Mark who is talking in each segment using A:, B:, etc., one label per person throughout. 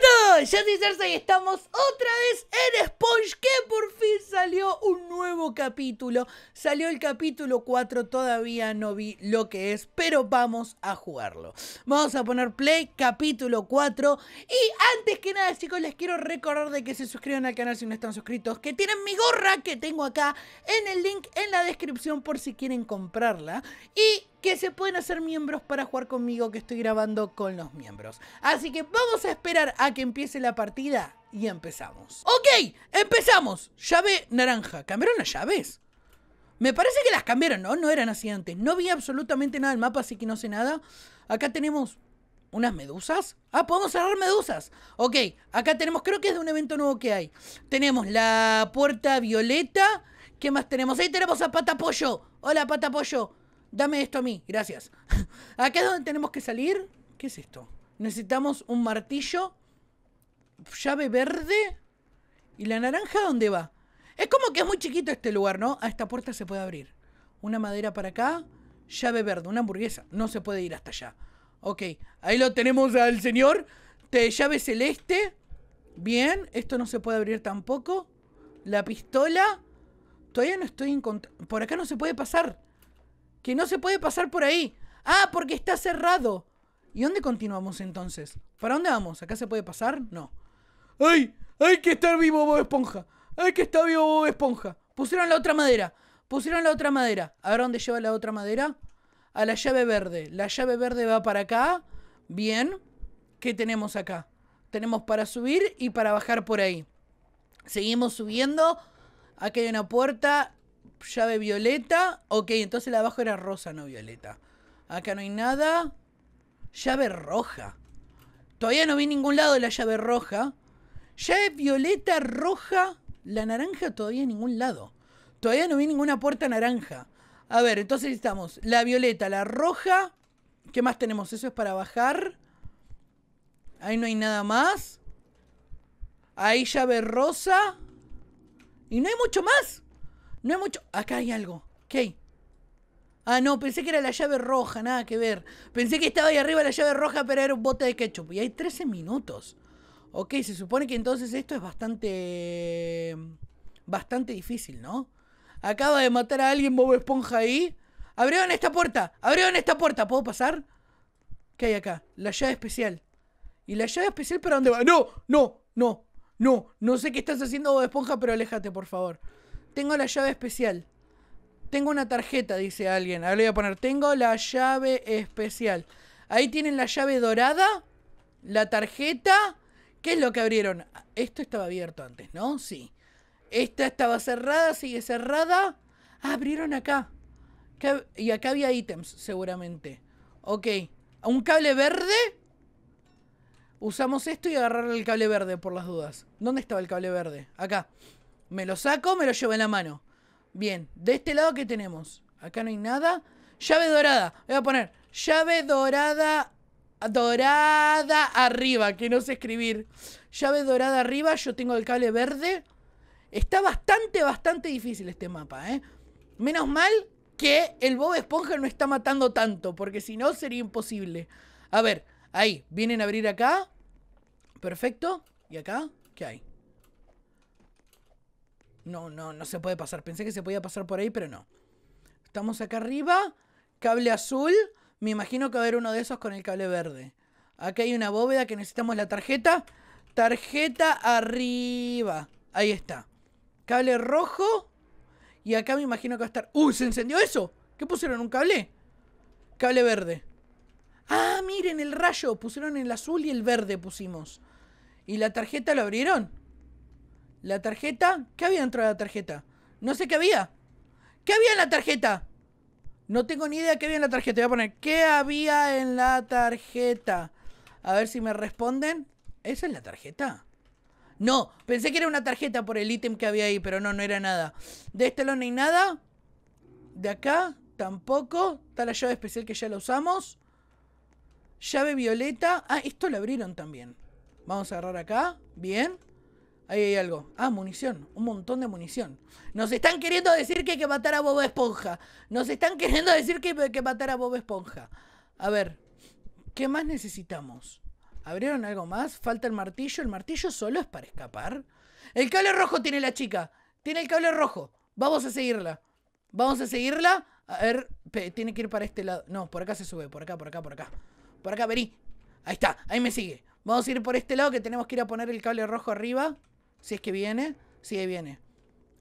A: ya todos, yo y estamos otra vez en Sponge que por fin salió un nuevo capítulo. Salió el capítulo 4, todavía no vi lo que es, pero vamos a jugarlo. Vamos a poner play, capítulo 4. Y antes que nada chicos, les quiero recordar de que se suscriban al canal si no están suscritos, que tienen mi gorra que tengo acá en el link en la descripción por si quieren comprarla. Y que se pueden hacer miembros para jugar conmigo que estoy grabando con los miembros. Así que vamos a esperar a que empiece la partida y empezamos. Ok, empezamos. Llave naranja. ¿Cambiaron las llaves? Me parece que las cambiaron, ¿no? No eran así antes. No vi absolutamente nada del mapa, así que no sé nada. Acá tenemos unas medusas. Ah, podemos cerrar medusas. Ok, acá tenemos, creo que es de un evento nuevo que hay. Tenemos la puerta violeta. ¿Qué más tenemos? Ahí tenemos a pollo Hola, pata pollo dame esto a mí, gracias. ¿Aquí es donde tenemos que salir. ¿Qué es esto? Necesitamos un martillo, llave verde y la naranja, ¿dónde va? Es como que es muy chiquito este lugar, ¿no? A esta puerta se puede abrir. Una madera para acá, llave verde, una hamburguesa. No se puede ir hasta allá. Ok, ahí lo tenemos al señor. Te, llave celeste. Bien, esto no se puede abrir tampoco. La pistola. Todavía no estoy en Por acá no se puede pasar. Que no se puede pasar por ahí. Ah, porque está cerrado. ¿Y dónde continuamos entonces? ¿Para dónde vamos? ¿Acá se puede pasar? No. ¡Ay! ¡Hay que estar vivo Bob Esponja! ¡Hay que estar vivo Bob Esponja! Pusieron la otra madera. Pusieron la otra madera. A ver dónde lleva la otra madera. A la llave verde. La llave verde va para acá. Bien. ¿Qué tenemos acá? Tenemos para subir y para bajar por ahí. Seguimos subiendo. Aquí hay una puerta llave violeta. Ok, entonces la abajo era rosa, no violeta. Acá no hay nada. Llave roja. Todavía no vi ningún lado la llave roja. Llave violeta, roja. La naranja todavía en ningún lado. Todavía no vi ninguna puerta naranja. A ver, entonces estamos. La violeta, la roja. ¿Qué más tenemos? Eso es para bajar. Ahí no hay nada más. Ahí llave rosa. Y no hay mucho más. No hay mucho. Acá hay algo. ¿Qué hay? Ah, no, pensé que era la llave roja, nada que ver. Pensé que estaba ahí arriba la llave roja, pero era un bote de ketchup. Y hay 13 minutos. Ok, se supone que entonces esto es bastante. Bastante difícil, ¿no? Acaba de matar a alguien Bob Esponja ahí. ¡Abrieron esta puerta! ¡Abrieron esta puerta! ¿Puedo pasar? ¿Qué hay acá? La llave especial. ¿Y la llave especial para dónde va? ¡No! ¡No! ¡No! ¡No! No sé qué estás haciendo Bob Esponja, pero aléjate, por favor. Tengo la llave especial. Tengo una tarjeta, dice alguien. Ahora le voy a poner, tengo la llave especial. Ahí tienen la llave dorada, la tarjeta. ¿Qué es lo que abrieron? Esto estaba abierto antes, ¿no? Sí. Esta estaba cerrada, sigue cerrada. Ah, abrieron acá. Y acá había ítems, seguramente. Ok. Un cable verde. Usamos esto y agarrar el cable verde por las dudas. ¿Dónde estaba el cable verde? Acá. Me lo saco, me lo llevo en la mano. Bien, de este lado, ¿qué tenemos? Acá no hay nada. Llave dorada. Voy a poner llave dorada. Dorada arriba, que no sé escribir. Llave dorada arriba, yo tengo el cable verde. Está bastante, bastante difícil este mapa, ¿eh? Menos mal que el Bob Esponja no está matando tanto, porque si no sería imposible. A ver, ahí, vienen a abrir acá. Perfecto. ¿Y acá? ¿Qué hay? No, no, no se puede pasar. Pensé que se podía pasar por ahí, pero no. Estamos acá arriba. Cable azul. Me imagino que va a haber uno de esos con el cable verde. Acá hay una bóveda que necesitamos la tarjeta. Tarjeta arriba. Ahí está. Cable rojo. Y acá me imagino que va a estar... ¡Uy! ¿Se encendió eso? ¿Qué pusieron? ¿Un cable? Cable verde. ¡Ah! Miren el rayo. Pusieron el azul y el verde pusimos. ¿Y la tarjeta la abrieron? ¿La tarjeta? ¿Qué había dentro de la tarjeta? No sé qué había. ¿Qué había en la tarjeta? No tengo ni idea qué había en la tarjeta. Voy a poner, ¿qué había en la tarjeta? A ver si me responden. ¿Esa es la tarjeta? No, pensé que era una tarjeta por el ítem que había ahí, pero no, no era nada. De este lado no hay nada. De acá tampoco. Está la llave especial que ya la usamos. Llave violeta. Ah, esto lo abrieron también. Vamos a agarrar acá. Bien. Ahí hay algo. Ah, munición. Un montón de munición. Nos están queriendo decir que hay que matar a Bob Esponja. Nos están queriendo decir que hay que matar a Bob Esponja. A ver, ¿qué más necesitamos? ¿Abrieron algo más? ¿Falta el martillo? ¿El martillo solo es para escapar? El cable rojo tiene la chica. Tiene el cable rojo. Vamos a seguirla. Vamos a seguirla. A ver, tiene que ir para este lado. No, por acá se sube. Por acá, por acá, por acá. Por acá, vení. Ahí está. Ahí me sigue. Vamos a ir por este lado que tenemos que ir a poner el cable rojo arriba. Si es que viene, si ahí viene.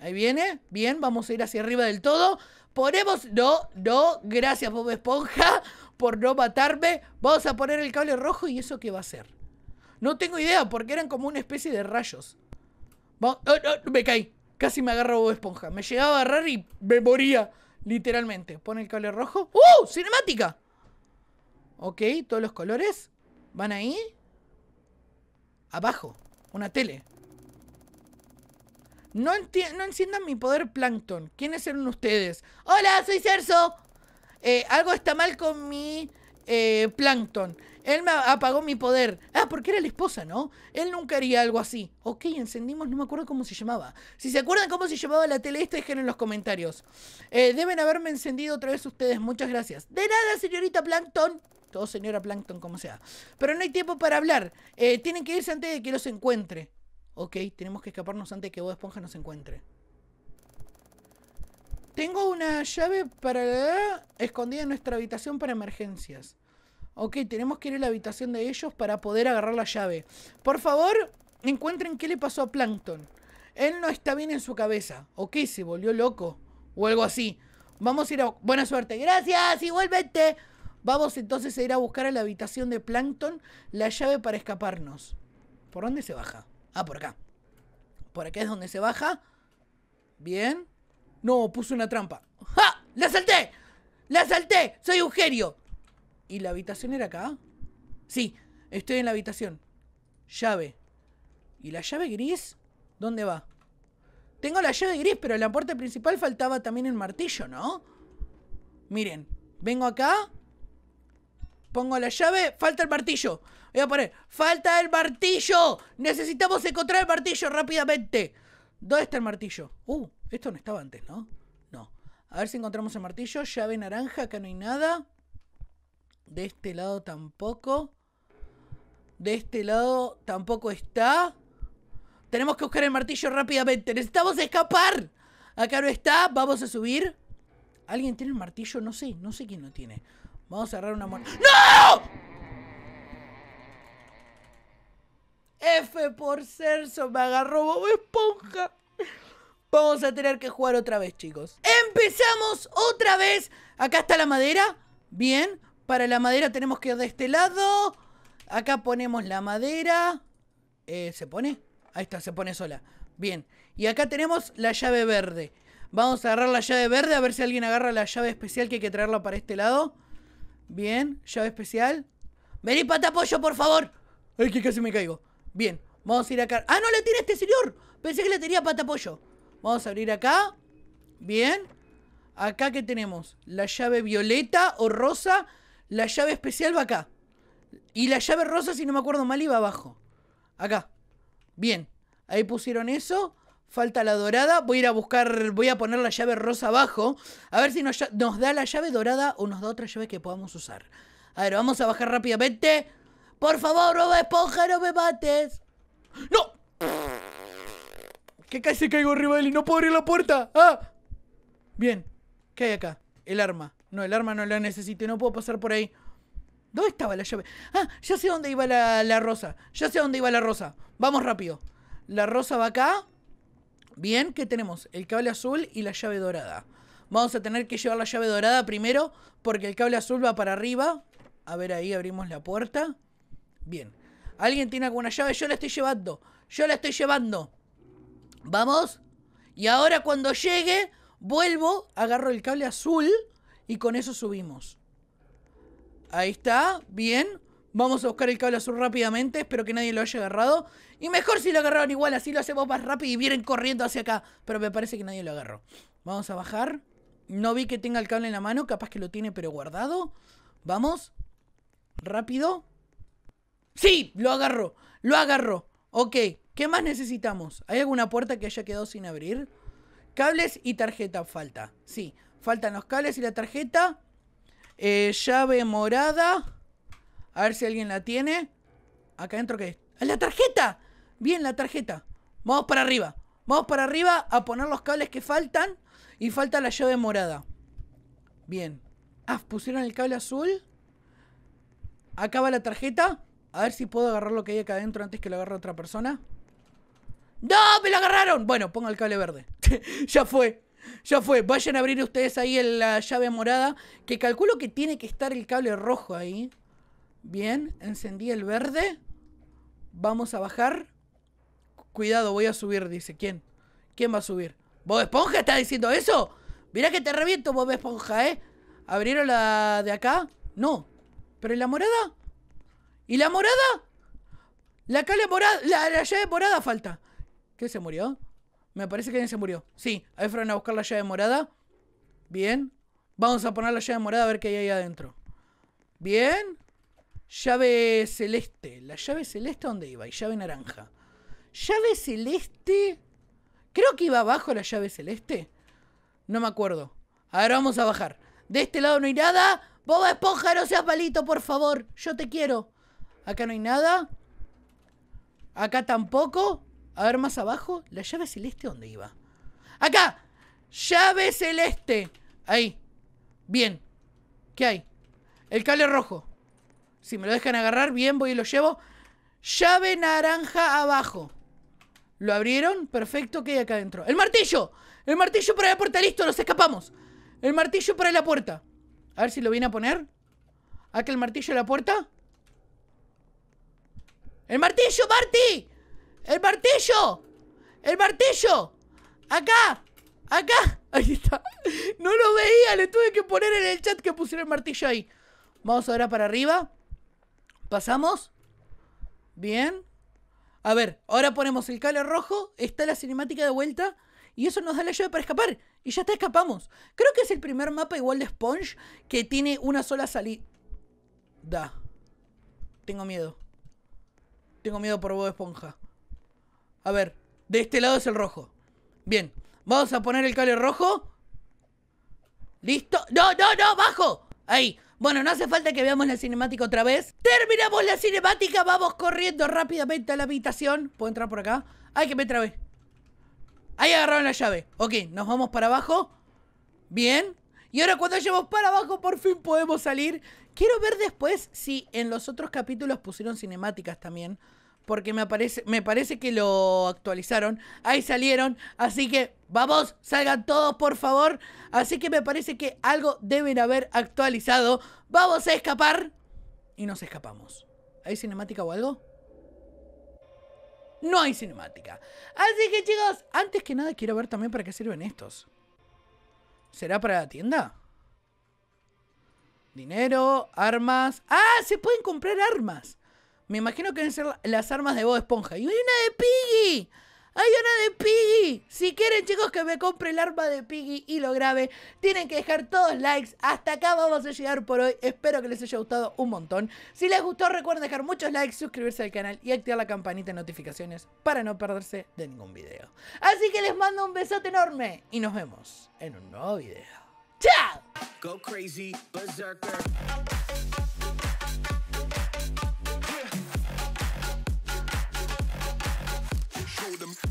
A: Ahí viene, bien, vamos a ir hacia arriba del todo. Ponemos, no, no, gracias Bob Esponja por no matarme. Vamos a poner el cable rojo y eso qué va a hacer. No tengo idea porque eran como una especie de rayos. me caí, casi me agarra Bob Esponja. Me llegaba a agarrar y me moría, literalmente. Pone el cable rojo. ¡Uh! ¡Cinemática! Ok, todos los colores van ahí. Abajo, una tele. No, enciendan mi poder Plankton ¿Quiénes eran ustedes? ¡Hola, soy Cerso! Eh, algo está mal con mi eh, Él me apagó mi poder. Ah, porque era la esposa, ¿no? Él nunca haría algo así. Ok, encendimos, no me acuerdo cómo se llamaba. Si se acuerdan cómo se llamaba la tele, esta, déjenlo en los comentarios. Eh, deben haberme encendido otra vez ustedes, muchas gracias. De nada, señorita Plankton. Todo señora Plankton, como sea. Pero no hay tiempo para hablar. Eh, tienen que irse antes de que los encuentre. Ok, tenemos que escaparnos antes de que Bob Esponja nos encuentre. Tengo una llave para la... escondida en nuestra habitación para emergencias. Ok, tenemos que ir a la habitación de ellos para poder agarrar la llave. Por favor, encuentren qué le pasó a Plankton. Él no está bien en su cabeza. ¿O Ok, se volvió loco. O algo así. Vamos a ir a... Buena suerte. Gracias, y igualmente. Vamos entonces a ir a buscar a la habitación de Plankton la llave para escaparnos. ¿Por dónde se baja? Ah, por acá. Por acá es donde se baja. Bien. No, puse una trampa. ¡Ja! ¡La salté! ¡La salté! ¡Soy un ¿Y la habitación era acá? Sí, estoy en la habitación. Llave. ¿Y la llave gris? ¿Dónde va? Tengo la llave gris, pero en la puerta principal faltaba también el martillo, ¿no? Miren, vengo acá Pongo la llave, falta el martillo. Voy a poner, falta el martillo. Necesitamos encontrar el martillo rápidamente. ¿Dónde está el martillo? Uh, esto no estaba antes, ¿no? No. A ver si encontramos el martillo. Llave naranja, acá no hay nada. De este lado tampoco. De este lado tampoco está. Tenemos que buscar el martillo rápidamente. Necesitamos escapar. Acá no está. Vamos a subir. ¿Alguien tiene el martillo? No sé. No sé quién lo tiene. Vamos a agarrar una moneda. Mm. ¡No! F por Cerso, me agarró bobo Esponja. Vamos a tener que jugar otra vez, chicos. ¡Empezamos otra vez! Acá está la madera. Bien. Para la madera tenemos que ir de este lado. Acá ponemos la madera. Eh, ¿Se pone? Ahí está, se pone sola. Bien. Y acá tenemos la llave verde. Vamos a agarrar la llave verde, a ver si alguien agarra la llave especial que hay que traerla para este lado. Bien, llave especial. Vení pata pollo, por favor. Ay, que casi me caigo. Bien, vamos a ir acá. ¡Ah, no la tiene este señor! Pensé que le tenía pata pollo. Vamos a abrir acá. Bien. Acá que tenemos la llave violeta o rosa. La llave especial va acá. Y la llave rosa, si no me acuerdo mal, iba abajo. Acá. Bien. Ahí pusieron eso. Falta la dorada. Voy a ir a buscar, voy a poner la llave rosa abajo. A ver si nos, da la llave dorada o nos da otra llave que podamos usar. A ver, vamos a bajar rápidamente. Por favor, no esponja, no me mates. ¡No! ¡Qué casi caigo arriba de él y no puedo abrir la puerta. ¡Ah! Bien. ¿Qué hay acá? El arma. No, el arma no la necesito no puedo pasar por ahí. ¿Dónde estaba la llave? Ah, ya sé dónde iba la, la rosa. Ya sé dónde iba la rosa. Vamos rápido. La rosa va acá. Bien, ¿qué tenemos? El cable azul y la llave dorada. Vamos a tener que llevar la llave dorada primero porque el cable azul va para arriba. A ver, ahí abrimos la puerta. Bien. ¿Alguien tiene alguna llave? Yo la estoy llevando. Yo la estoy llevando. Vamos. Y ahora cuando llegue, vuelvo, agarro el cable azul y con eso subimos. Ahí está. Bien. Vamos a buscar el cable azul rápidamente, espero que nadie lo haya agarrado. Y mejor si lo agarraron igual, así lo hacemos más rápido y vienen corriendo hacia acá. Pero me parece que nadie lo agarró. Vamos a bajar. No vi que tenga el cable en la mano, capaz que lo tiene pero guardado. Vamos. Rápido. ¡Sí! Lo agarró. Lo agarró. Ok. ¿Qué más necesitamos? ¿Hay alguna puerta que haya quedado sin abrir? Cables y tarjeta falta. Sí. Faltan los cables y la tarjeta. Eh, llave morada. A ver si alguien la tiene. Acá adentro, ¿qué es? ¡La tarjeta! Bien, la tarjeta. Vamos para arriba. Vamos para arriba a poner los cables que faltan. Y falta la llave morada. Bien. Ah, pusieron el cable azul. Acá va la tarjeta. A ver si puedo agarrar lo que hay acá adentro antes que lo agarre otra persona. ¡No! ¡Me lo agarraron! Bueno, pongo el cable verde. ya fue. Ya fue. Vayan a abrir ustedes ahí la llave morada. Que calculo que tiene que estar el cable rojo ahí. Bien, encendí el verde. Vamos a bajar. Cuidado, voy a subir, dice. ¿Quién? ¿Quién va a subir? ¿Bob Esponja está diciendo eso? Mira que te reviento, Bob Esponja, ¿eh? ¿Abrieron la de acá? No. ¿Pero y la morada? ¿Y la morada? La calle morada, la, llave morada falta. ¿Qué se murió? Me parece que alguien se murió. Sí, ahí fueron a buscar la llave morada. Bien. Vamos a poner la llave morada a ver qué hay ahí adentro. Bien. Llave celeste. ¿La llave celeste dónde iba? Y llave naranja. Llave celeste. Creo que iba abajo la llave celeste. No me acuerdo. Ahora vamos a bajar. De este lado no hay nada. boba Esponja, no seas palito, por favor. Yo te quiero. Acá no hay nada. Acá tampoco. A ver, más abajo. ¿La llave celeste dónde iba? ¡Acá! ¡Llave celeste! Ahí. Bien. ¿Qué hay? El cable rojo. Si me lo dejan agarrar, bien, voy y lo llevo. Llave naranja abajo. ¿Lo abrieron? Perfecto, ¿qué hay acá adentro? ¡El martillo! ¡El martillo para la puerta! ¡Listo, nos escapamos! El martillo para la puerta. A ver si lo viene a poner. Acá el martillo de la puerta. ¡El martillo, Marty! ¡El martillo! ¡El martillo! ¡Acá! ¡Acá! Ahí está. No lo veía, le tuve que poner en el chat que pusiera el martillo ahí. Vamos ahora para arriba. ¿Pasamos? Bien. A ver, ahora ponemos el cable rojo, está la cinemática de vuelta y eso nos da la llave para escapar. Y ya está, escapamos. Creo que es el primer mapa igual de Sponge que tiene una sola salida. Da. Tengo miedo. Tengo miedo por vos Esponja. A ver, de este lado es el rojo. Bien, vamos a poner el cable rojo. Listo. No, no, no, bajo. Ahí. Bueno, no hace falta que veamos la cinemática otra vez. Terminamos la cinemática, vamos corriendo rápidamente a la habitación. ¿Puedo entrar por acá? Ay, que me trabé. Ahí agarraron la llave. Ok, nos vamos para abajo. Bien. Y ahora cuando lleguemos para abajo por fin podemos salir. Quiero ver después si en los otros capítulos pusieron cinemáticas también porque me, me parece que lo actualizaron. Ahí salieron, así que vamos, salgan todos por favor. Así que me parece que algo deben haber actualizado. Vamos a escapar y nos escapamos. ¿Hay cinemática o algo? No hay cinemática. Así que chicos, antes que nada quiero ver también para qué sirven estos. ¿Será para la tienda? Dinero, armas. ¡Ah! Se pueden comprar armas. Me imagino que deben ser las armas de Bob Esponja. ¡Y hay una de Piggy! ¡Hay una de Piggy! Si quieren, chicos, que me compre el arma de Piggy y lo grabe, tienen que dejar todos likes. Hasta acá vamos a llegar por hoy. Espero que les haya gustado un montón. Si les gustó, recuerden dejar muchos likes, suscribirse al canal y activar la campanita de notificaciones para no perderse de ningún video. Así que les mando un besote enorme y nos vemos en un nuevo video. ¡Chao! Go crazy, berserker. told them.